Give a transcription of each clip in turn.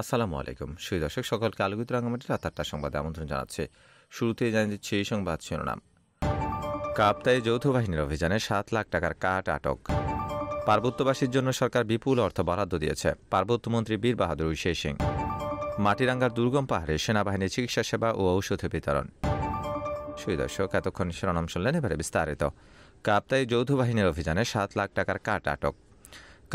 আসসালামু আলাইকুম সুই দর্শক সকলকে আলোকিত রাঙামাটির রাত আটটা সংবাদে আমন্ত্রণ জানাচ্ছে শুরুতে জানিয়ে দিচ্ছে এই সংবাদ শিরোনাম কাপ্তায় যৌথ বাহিনীর অভিযানে সাত লাখ টাকার কাঠ আটক পার্বত্যবাসীর জন্য সরকার বিপুল অর্থ বরাদ্দ দিয়েছে পার্বত্যমন্ত্রী বীর বাহাদুর উইশে সিং মাটিরাঙ্গার দুর্গম পাহাড়ে সেনাবাহিনীর চিকিৎসা সেবা ও ঔষধ বিতরণ সুদর্শক এতক্ষণ শিরোনাম শুনলেন এবারে বিস্তারিত কাপ্তায় যৌথ বাহিনীর অভিযানে সাত লাখ টাকার কাট আটক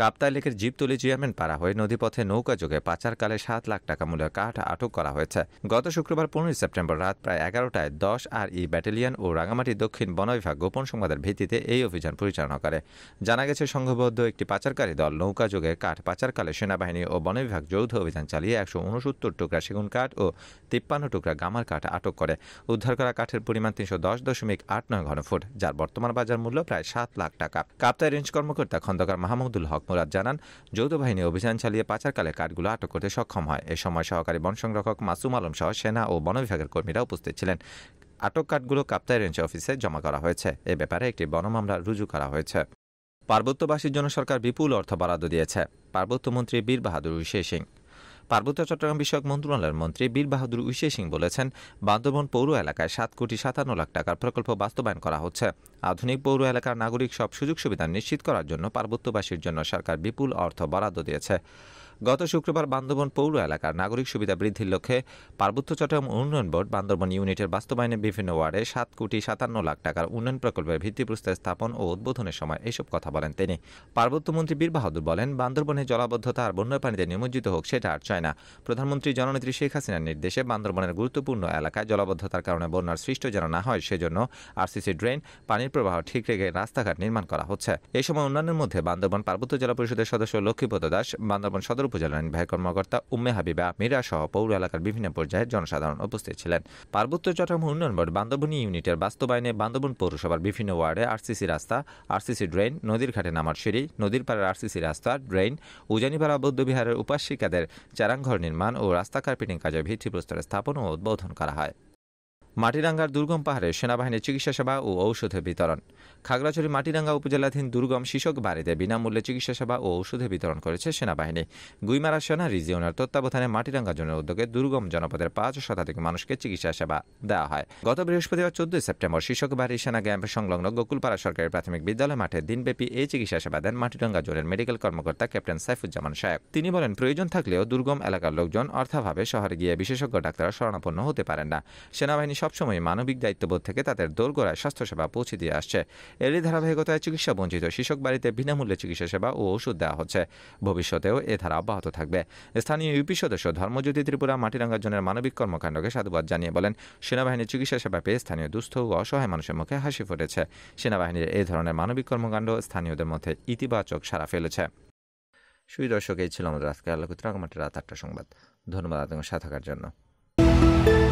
কাপ্তাই লেকের জীবতলি পাড়া হয়ে নদীপথে যোগে পাচারকালে সাত লাখ টাকা মূল্যের কাঠ আটক করা হয়েছে গত শুক্রবার পনেরোই সেপ্টেম্বর রাত প্রায় এগারোটায় দশ আর ই ব্যাটালিয়ন ও রাঙামাটি দক্ষিণ বন বিভাগ গোপন সংবাদের ভিত্তিতে এই অভিযান পরিচালনা করে জানা গেছে সংঘবদ্ধ একটি পাচারকারী দল যোগে কাঠ পাচারকালে সেনাবাহিনী ও বন বিভাগ যৌথ অভিযান চালিয়ে একশো উনসত্তর টুকরা সেগুন কাঠ ও তিপ্পান্ন টুকরা গামার কাঠ আটক করে উদ্ধার করা কাঠের পরিমাণ তিনশো দশ দশমিক আট নয় ঘনফুট যার বর্তমান বাজার মূল্য প্রায় সাত লাখ টাকা কাপ্তাই রেঞ্জ কর্মকর্তা খন্দকার মাহমুদুল হক মোহাম্মদ মুরাদ জানান যৌথ বাহিনী অভিযান চালিয়ে পাচারকালে কাঠগুলো আটক করতে সক্ষম হয় এ সময় সহকারী বন সংরক্ষক মাসুম আলম সহ সেনা ও বন বিভাগের কর্মীরা উপস্থিত ছিলেন আটক কাঠগুলো কাপ্তাই রেঞ্জ অফিসে জমা করা হয়েছে এ ব্যাপারে একটি বন মামলা রুজু করা হয়েছে পার্বত্যবাসীর জন্য সরকার বিপুল অর্থ বরাদ্দ দিয়েছে পার্বত্যমন্ত্রী বীর বাহাদুর সিং পার্বত্য চট্টগ্রাম বিষয়ক মন্ত্রণালয়ের মন্ত্রী বীর বাহাদুর উইশে সিং বলেছেন বান্দরবন পৌর এলাকায় সাত কোটি সাতান্ন লাখ টাকার প্রকল্প বাস্তবায়ন করা হচ্ছে আধুনিক পৌর এলাকার নাগরিক সব সুযোগ সুবিধা নিশ্চিত করার জন্য পার্বত্যবাসীর জন্য সরকার বিপুল অর্থ বরাদ্দ দিয়েছে গত শুক্রবার বান্দরবন পৌর এলাকার নাগরিক সুবিধা বৃদ্ধির লক্ষ্যে পার্বত্য চট্টগ্রাম উন্নয়ন বোর্ড বান্দরবন ইউনিটের বাস্তবায়নে বিভিন্ন ওয়ার্ডে সাত কোটি সাতান্ন লাখ টাকার উন্নয়ন প্রকল্পের ভিত্তিপ্রস্তর স্থাপন ও উদ্বোধনের সময় এসব কথা বলেন তিনি পার্বত্যমন্ত্রী বীর বাহাদুর বলেন বান্দরবনে জলাবদ্ধতা আর বন্যার পানিতে নিমজ্জিত হোক সেটা আর চায় না প্রধানমন্ত্রী জননেত্রী শেখ হাসিনার নির্দেশে বান্দরবনের গুরুত্বপূর্ণ এলাকায় জলাবদ্ধতার কারণে বন্যার সৃষ্ট যেন না হয় সেজন্য আরসিসি ড্রেন পানির প্রবাহ ঠিক রেখে রাস্তাঘাট নির্মাণ করা হচ্ছে এই সময় উন্নয়নের মধ্যে বান্দরবন পার্বত্য জেলা পরিষদের সদস্য লক্ষ্মীপদ দাস বান্দরবন সদর উপজেলা নির্বাহী কর্মকর্তা উম্মে হাবিবা মিরা সহ পৌর এলাকার বিভিন্ন পর্যায়ে জনসাধারণ উপস্থিত ছিলেন পার্বত্য চট্টগ্রাম উন্নয়ন বোর্ড বান্দবনী ইউনিটের বাস্তবায়নে বান্দরবন পৌরসভার বিভিন্ন ওয়ার্ডে আরসিসি রাস্তা আরসিসি ড্রেন নদীর ঘাটে নামার সিঁড়ি নদীর পাড়ার আরসিসি রাস্তা ড্রেন উজানিপাড়া বৌদ্ধবিহারের উপাসিকাদের চারাংঘর নির্মাণ ও রাস্তা কার্পেটিং কাজের ভিত্তিপ্রস্তর স্থাপন ও উদ্বোধন করা হয় মাটিরাঙ্গার দুর্গম পাহাড়ে সেনাবাহিনীর চিকিৎসা সেবা ও ঔষধের বিতরণ খাগড়াছড়ি মাটিরাঙ্গা উপজেলাধীন দুর্গম শিশক বাড়িতে বিনামূল্যে চিকিৎসা সেবা ও ঔষধে বিতরণ করেছে সেনাবাহিনী গুইমারা সেনা রিজিওনার তত্ত্বাবধানে মাটিরাঙ্গা জোনের উদ্যোগে দুর্গম জনপদের পাঁচ শতাধিক মানুষকে চিকিৎসা সেবা দেওয়া হয় গত বৃহস্পতিবার চোদ্দই সেপ্টেম্বর শিশক বাড়ি সেনা ক্যাম্প সংলগ্ন গোকুলপাড়া সরকারি প্রাথমিক বিদ্যালয় মাঠে দিনব্যাপী এই চিকিৎসা সেবা দেন মাটিরাঙ্গা জোনের মেডিকেল কর্মকর্তা ক্যাপ্টেন সাইফুজ্জামান সাহেব তিনি বলেন প্রয়োজন থাকলেও দুর্গম এলাকার লোকজন অর্থাভাবে শহরে গিয়ে বিশেষজ্ঞ ডাক্তাররা শরণাপন্ন হতে পারেন না সেনাবাহিনী সবসময় মানবিক দায়িত্ববোধ থেকে তাদের দোরগোড়ায় স্বাস্থ্যসেবা পৌঁছে দিয়ে আসছে এরই ধারাবাহিকতায় চিকিৎসা বঞ্চিত শিশক বাড়িতে বিনামূল্যে চিকিৎসা সেবা ও ওষুধ দেওয়া হচ্ছে ভবিষ্যতেও এ ধারা অব্যাহত থাকবে স্থানীয় ইউপি সদস্য ধর্মজ্যোতি ত্রিপুরা মাটিরাঙ্গা জনের মানবিক কর্মকাণ্ডকে সাধুবাদ জানিয়ে বলেন সেনাবাহিনীর চিকিৎসা সেবা পেয়ে স্থানীয় দুস্থ ও অসহায় মানুষের মুখে হাসি ফুটেছে সেনাবাহিনীর এই ধরনের মানবিক কর্মকাণ্ড স্থানীয়দের মধ্যে ইতিবাচক সাড়া ফেলেছে সুই দর্শক এই ছিল আমাদের আজকে আল্লাহ রাত আটটা সংবাদ ধন্যবাদ আপনার সাথে থাকার জন্য